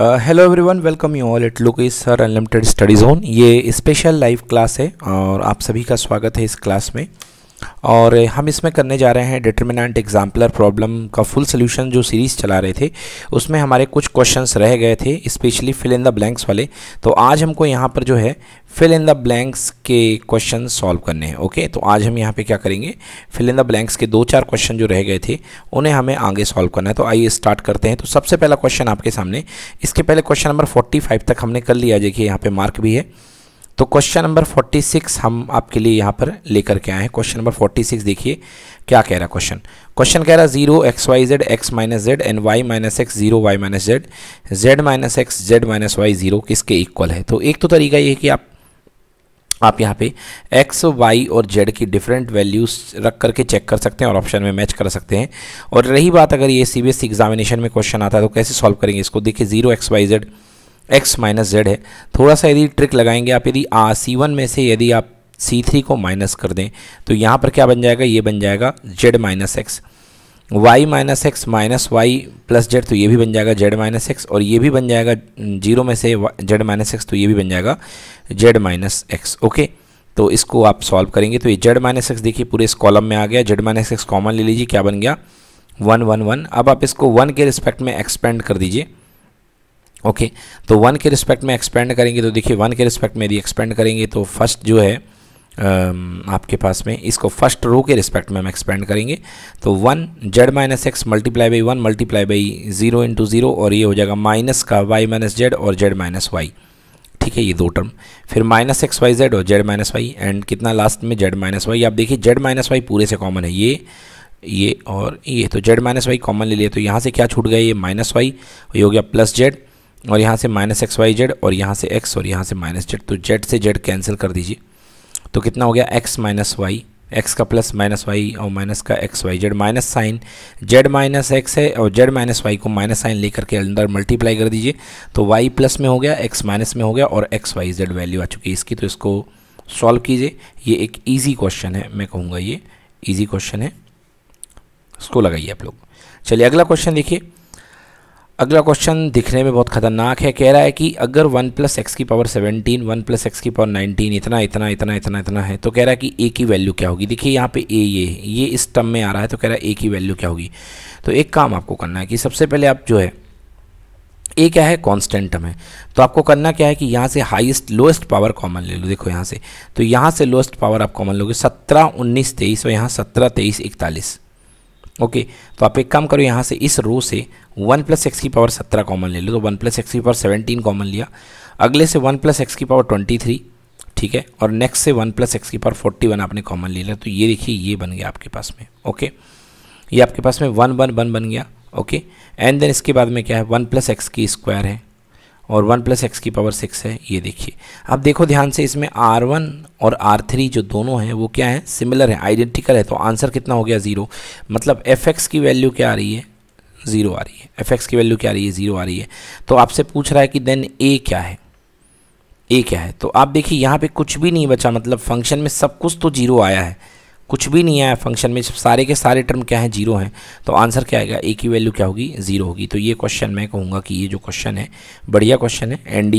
hello everyone welcome you all it look is sir unlimited study zone ये special live class है और आप सभी का स्वागत है इस क्लास में और हम इसमें करने जा रहे हैं डिटर्मिनेंट एग्जाम्पलर प्रॉब्लम का फुल सोल्यूशन जो सीरीज़ चला रहे थे उसमें हमारे कुछ क्वेश्चंस रह गए थे specially fill in the blanks वाले तो आज हमको यहाँ पर जो है फिल इन द ब्लैंक्स के क्वेश्चन सॉल्व करने हैं ओके तो आज हम यहाँ पे क्या करेंगे फिल इन द ब्लैंक्स के दो चार क्वेश्चन जो रह गए थे उन्हें हमें आगे सॉल्व करना है तो आइए स्टार्ट करते हैं तो सबसे पहला क्वेश्चन आपके सामने इसके पहले क्वेश्चन नंबर फोर्टी तक हमने कर लिया देखिए यहाँ पर मार्क भी है तो क्वेश्चन नंबर 46 हम आपके लिए यहाँ पर लेकर के आए हैं क्वेश्चन नंबर 46 देखिए क्या कह रहा है क्वेश्चन क्वेश्चन कह रहा है zero x y z x minus z and y minus x zero y minus z z minus x z minus y zero किसके इक्वल है तो एक तो तरीका ये है कि आप आप यहाँ पे x, y और z की डिफरेंट वैल्यूज़ रख करके चेक कर सकते हैं और ऑप्शन में मैच कर सकते हैं और रही बात अगर ये सी एग्जामिनेशन में क्वेश्चन आता है तो कैसे सॉल्व करेंगे इसको देखिए zero x y z x minus z है थोड़ा सा यदि ट्रिक लगाएंगे आप यदि सी वन में से यदि आप सी थ्री को माइनस कर दें तो यहाँ पर क्या बन जाएगा ये बन जाएगा z minus x y minus x minus y plus z तो ये भी बन जाएगा जेड माइनस एक्स और ये भी बन जाएगा जीरो में से जेड माइनस एक्स तो ये भी बन जाएगा जेड माइनस एक्स ओके तो इसको आप सॉल्व करेंगे तो ये जेड माइनस एक्स देखिए पूरे इस कॉलम में आ गया जेड माइनस एक्स कॉमन ले लीजिए क्या बन गया वन वन वन अब आप इसको वन के रिस्पेक्ट में एक्सपेंड कर दीजिए ओके तो वन के रिस्पेक्ट में एक्सपेंड करेंगे तो देखिए वन के रिस्पेक्ट में यदि एक्सपेंड करेंगे तो फर्स्ट जो है um, आपके पास में इसको फर्स्ट रो के रिस्पेक्ट में हम एक्सपेंड करेंगे तो one z minus x multiply by one multiply by zero into zero और ये हो जाएगा माइनस का वाई माइनस जेड और जेड माइनस वाई ठीक है ये दो टर्म फिर माइनस एक्स वाई जेड और जेड माइनस वाई एंड कितना लास्ट में जेड माइनस वाई आप देखिए जेड माइनस वाई पूरे से कॉमन है ये ये और ये तो जेड माइनस वाई कॉमन ले लिया तो यहाँ से क्या छूट गया ये माइनस वाई ये हो गया प्लस जेड और यहाँ से माइनस एक्स वाई जेड और यहाँ से एक्स और यहाँ से माइनस जेड तो जेड से जेड कैंसिल कर दीजिए तो कितना हो गया एक्स माइनस वाई एक्स का प्लस माइनस वाई और माइनस का x y z minus sign Z minus x है और जेड माइनस वाई को माइनस साइन लेकर के अंदर मल्टीप्लाई कर दीजिए तो वाई प्लस में हो गया एक्स माइनस में हो गया और एक्स वाई जेड वैल्यू आ चुकी है इसकी तो इसको सॉल्व कीजिए ये एक ईजी क्वेश्चन है मैं कहूँगा ये ईजी क्वेश्चन है इसको लगाइए आप लोग चलिए अगला क्वेश्चन देखिए अगला क्वेश्चन दिखने में बहुत खतरनाक है कह रहा है कि अगर वन प्लस एक्स की power seventeen one plus x की पावर नाइनटीन इतना इतना इतना इतना इतना है तो कह रहा है कि ए की वैल्यू क्या होगी देखिए यहाँ पे ए ये ये इस टर्म में आ रहा है तो कह रहा है ए की वैल्यू क्या होगी तो एक काम आपको करना है कि सबसे पहले आप जो है ए क्या है कॉन्स्टेंट टर्म है तो आपको करना क्या है कि यहाँ से हाइस्ट लोएस्ट पावर कॉमन ले लो देखो यहाँ से तो यहाँ से लोएस्ट पावर आप कॉमन लोगे सत्रह उन्नीस तेईस और यहाँ सत्रह तेईस इकतालीस ओके तो आप एक काम करो यहाँ से इस रो से वन प्लस एक्स की पावर सत्रह कॉमन ले लो तो वन प्लस एक्स की पावर सेवनटीन कॉमन लिया अगले से वन प्लस एक्स की पावर ट्वेंटी थ्री ठीक है और नेक्स्ट से वन प्लस एक्स की पावर फोर्टी वन आपने कॉमन ले लिया तो ये देखिए ये बन गया आपके पास में ओके ये आपके पास में वन वन वन बन गया ओके एंड देन इसके बाद में क्या है वन प्लस एक्स की स्क्वायर है और वन प्लस एक्स की पावर सिक्स है ये देखिए अब देखो ध्यान से इसमें आर वन और आर थ्री जो दोनों हैं वो क्या है सिमिलर है आइडेंटिकल है तो आंसर कितना हो गया ज़ीरो मतलब एफ एक्स की वैल्यू क्या आ रही है ज़ीरो आ रही है एफ एक्स की वैल्यू क्या आ रही है ज़ीरो आ रही है तो आपसे पूछ रहा है कि देन ए क्या है ए क्या है तो आप देखिए यहाँ पर कुछ भी नहीं बचा मतलब फंक्शन में सब कुछ तो जीरो आया है कुछ भी नहीं आया फंक्शन में सारे के सारे टर्म क्या हैं जीरो हैं तो आंसर क्या आएगा ए की वैल्यू क्या होगी ज़ीरो होगी तो ये क्वेश्चन मैं कहूँगा कि ये जो क्वेश्चन है बढ़िया क्वेश्चन है एन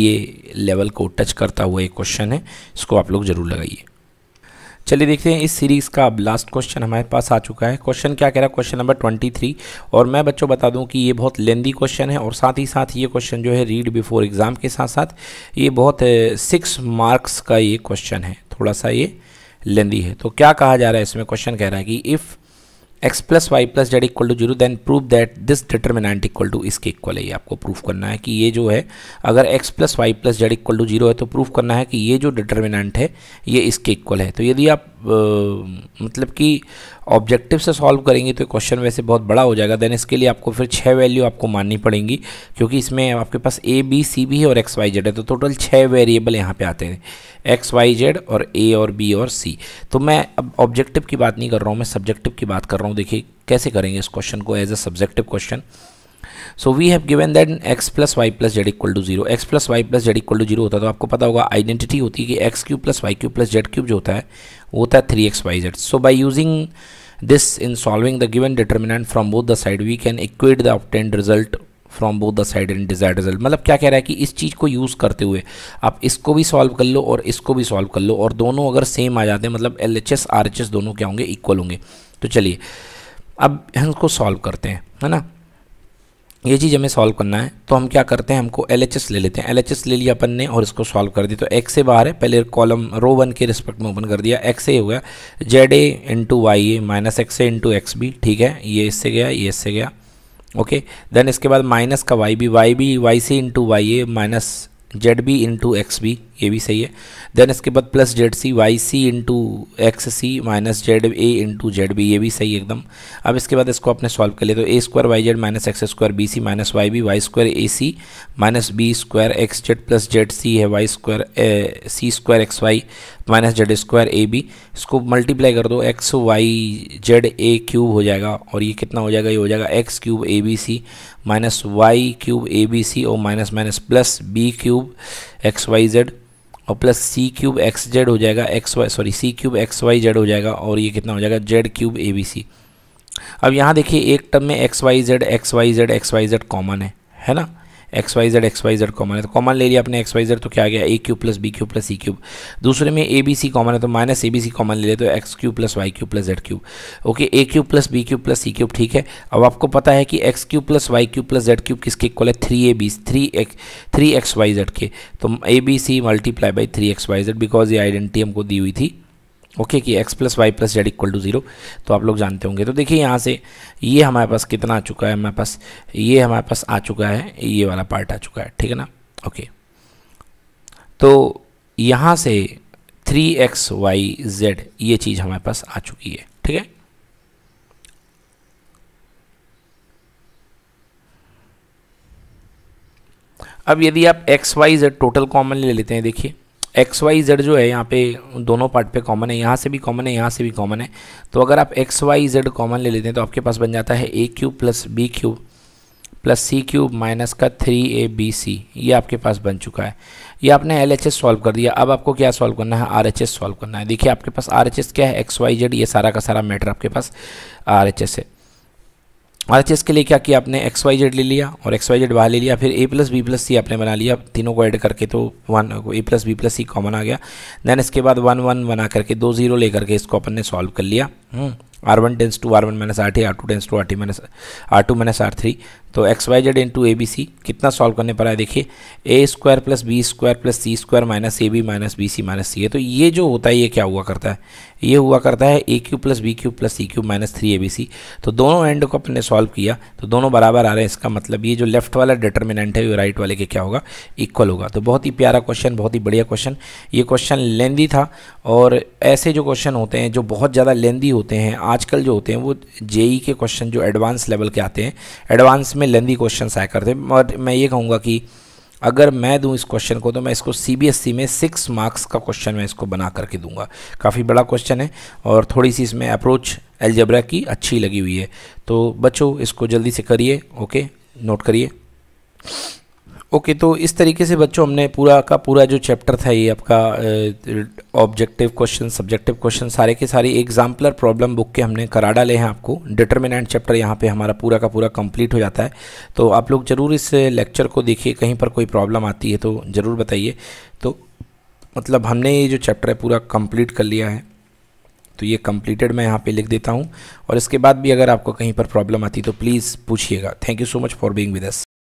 लेवल को टच करता हुआ एक क्वेश्चन है इसको आप लोग ज़रूर लगाइए चलिए देखते हैं इस सीरीज़ का अब लास्ट क्वेश्चन हमारे पास आ चुका है क्वेश्चन क्या कह रहा है क्वेश्चन नंबर ट्वेंटी थ्री और मैं बच्चों बता दूं कि ये बहुत लेंदी क्वेश्चन है और साथ ही साथ ये क्वेश्चन जो है रीड बिफोर एग्ज़ाम के साथ साथ ये बहुत सिक्स eh, मार्क्स का ये क्वेश्चन है थोड़ा सा ये लेंदी है तो क्या कहा जा रहा है इसमें क्वेश्चन कह रहा है कि if x plus y plus z equal to zero then prove that this determinant equal to इसके इक्वल है ये आपको प्रूफ करना है कि ये जो है अगर x plus y plus z equal to zero है तो प्रूफ करना है कि ये जो डिटर्मिनेंट है ये इसके इक्वल है तो यदि आप मतलब कि ऑब्जेक्टिव से सॉल्व करेंगे तो क्वेश्चन वैसे बहुत बड़ा हो जाएगा देन इसके लिए आपको फिर छः वैल्यू आपको माननी पड़ेंगी क्योंकि इसमें आपके पास ए बी सी भी है और एक्स वाई जेड है तो टोटल छः वेरिएबल यहाँ पे आते हैं एक्स वाई जेड और ए और बी और सी तो मैं अब ऑब्जेक्टिव की बात नहीं कर रहा हूँ मैं सब्जेक्टिव की बात कर रहा हूँ देखिए कैसे करेंगे इस क्वेश्चन को as a subjective question so we have given that x plus y plus z equal to zero x plus y plus z equal to zero होता है तो आपको पता होगा आइडेंटिटी होती है कि x cube plus y cube plus z cube जो होता है वो होता है three x y z so by using this in solving the given determinant from both the side we can equate the obtained result from both the side and desire result मतलब क्या कह रहा है कि इस चीज़ को यूज़ करते हुए आप इसको भी सॉल्व कर लो और इसको भी सॉल्व कर लो और दोनों अगर सेम आ जाते हैं मतलब L H S R H S दोनों क्या होंगे इक्वल होंगे तो चलिए अब हम इसको सॉल्व करते हैं है ना ये चीज़ हमें सॉल्व करना है तो हम क्या करते हैं हमको एल ले लेते हैं एल ले लिया अपन ने और इसको सॉल्व कर दिया तो एक्स से बाहर है पहले कॉलम रो वन के रिस्पेक्ट में ओपन कर दिया एक्स ए हो गया z a into y a minus x a into x b ठीक है ये इससे गया ये इससे गया ओके देन इसके बाद माइनस का y b y b y c into y a minus z b into x b ये भी सही है देन इसके बाद plus z c y c into x c minus z a into z b ये भी सही एकदम अब इसके बाद इसको आपने सॉल्व कर लिया तो a square y z minus x square b c minus y b y square a c minus b square x z plus z c है y square c square x y minus z square a b इसको multiply कर दो x y z a cube हो जाएगा और ये कितना हो जाएगा ये हो जाएगा x cube a b c minus y cube a b c और minus minus plus b cube x y z और plus c cube x z हो जाएगा x y sorry c cube x y z हो जाएगा और ये कितना हो जाएगा z cube a b c अब यहाँ देखिए एक टर्म में x y z x y z x y z common है है ना x y z x y z common है तो कॉमन ले लिया अपने एक्स वाई जेड तो क्या आ गया a cube plus b cube plus c cube दूसरे में ए बी सी कॉमन है तो minus a b c common ले लिया तो x cube plus y cube plus z cube okay a cube plus b cube plus c cube ठीक है अब आपको पता है कि x cube plus y cube plus z cube किसके इक्वल है three a b three x three x y z के तो a b c multiply by three x y z because ये आइडेंटिटी हमको दी हुई थी ओके okay, कि x plus y plus z equal to zero तो आप लोग जानते होंगे तो देखिए यहाँ से ये हमारे पास कितना आ चुका है हमारे पास ये हमारे पास आ चुका है ये वाला पार्ट आ चुका है ठीक है ना ओके तो यहाँ से थ्री एक्स वाई जेड ये चीज़ हमारे पास आ चुकी है ठीक है अब यदि आप x y z total common ले लेते हैं देखिए एक्स वाई जेड जो है यहाँ पे दोनों पार्ट पे कॉमन है यहाँ से भी कॉमन है यहाँ से भी कॉमन है तो अगर आप एक्स वाई जेड कॉमन ले लेते हैं तो आपके पास बन जाता है a cube plus b cube plus c cube minus का थ्री ए बी सी ये आपके पास बन चुका है ये आपने एल एच एस सॉल्व कर दिया अब आपको क्या सॉल्व करना है आर एच एस सॉल्व करना है देखिए आपके पास आर एच एस क्या है एक्स वाई जेड ये सारा का सारा मैटर आपके पास आर एच एस है आर के लिए क्या किया आपने एक्स वाई जेड ले लिया और एक्स वाई जेड बाहर ले लिया फिर a plus b plus c आपने बना लिया तीनों को ऐड करके तो one a plus b plus c common आ गया देन इसके बाद वन वन बना करके दो जीरो लेकर के इसको अपन ने सॉल्व कर लिया R one tends to R one minus R t R two tends to R t minus R two minus R three तो x y z into a b c कितना सॉल्व करने पर आए देखिए a square plus b square plus c square minus a b minus b c minus c है तो ये जो होता है ये क्या हुआ करता है ये हुआ करता है a cube plus b cube plus c cube minus three a b c तो दोनों एंड को अपने सॉल्व किया तो दोनों बराबर आ रहे हैं इसका मतलब ये जो लेफ्ट वाला डिटर्मिनेंट है वो राइट वाले के क्या होगा इक्वल होगा तो बहुत ही प्यारा क्वेश्चन बहुत ही बढ़िया क्वेश्चन ये क्वेश्चन लेंदी था और ऐसे जो क्वेश्चन होते हैं जो बहुत ज़्यादा लेंदी होते हैं आजकल जो होते हैं वो जेई के क्वेश्चन जो एडवांस लेवल के आते हैं एडवांस में इसमें लेंदी क्वेश्चन आया करते और मैं ये कहूँगा कि अगर मैं दूं इस क्वेश्चन को तो मैं इसको सीबीएसई e में सिक्स मार्क्स का क्वेश्चन मैं इसको बना करके दूंगा काफ़ी बड़ा क्वेश्चन है और थोड़ी सी इसमें अप्रोच एल्जब्रा की अच्छी लगी हुई है तो बच्चों इसको जल्दी से करिए ओके नोट करिए ओके तो इस तरीके से बच्चों हमने पूरा का पूरा जो चैप्टर था ये आपका ऑब्जेक्टिव क्वेश्चन सब्जेक्टिव क्वेश्चन सारे के सारे एग्जाम्पलर प्रॉब्लम बुक के हमने करा डाले हैं आपको डिटर्मिनेंट चैप्टर यहाँ पे हमारा पूरा का पूरा कंप्लीट हो जाता है तो आप लोग ज़रूर इस लेक्चर को देखिए कहीं पर कोई प्रॉब्लम आती है तो ज़रूर बताइए तो मतलब हमने ये जो चैप्टर है पूरा कम्प्लीट कर लिया है तो ये कम्प्लीटेड मैं यहाँ पर लिख देता हूँ और इसके बाद भी अगर आपको कहीं पर प्रॉब्लम आती तो प्लीज़ पूछिएगा thank you so much for being with S